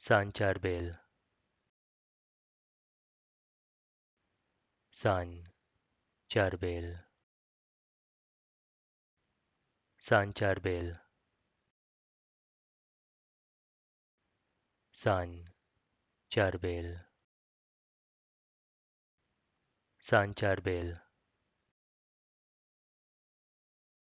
Sanchar Bell San Charbel San Charbel San Charbel San Charbel San Charbel.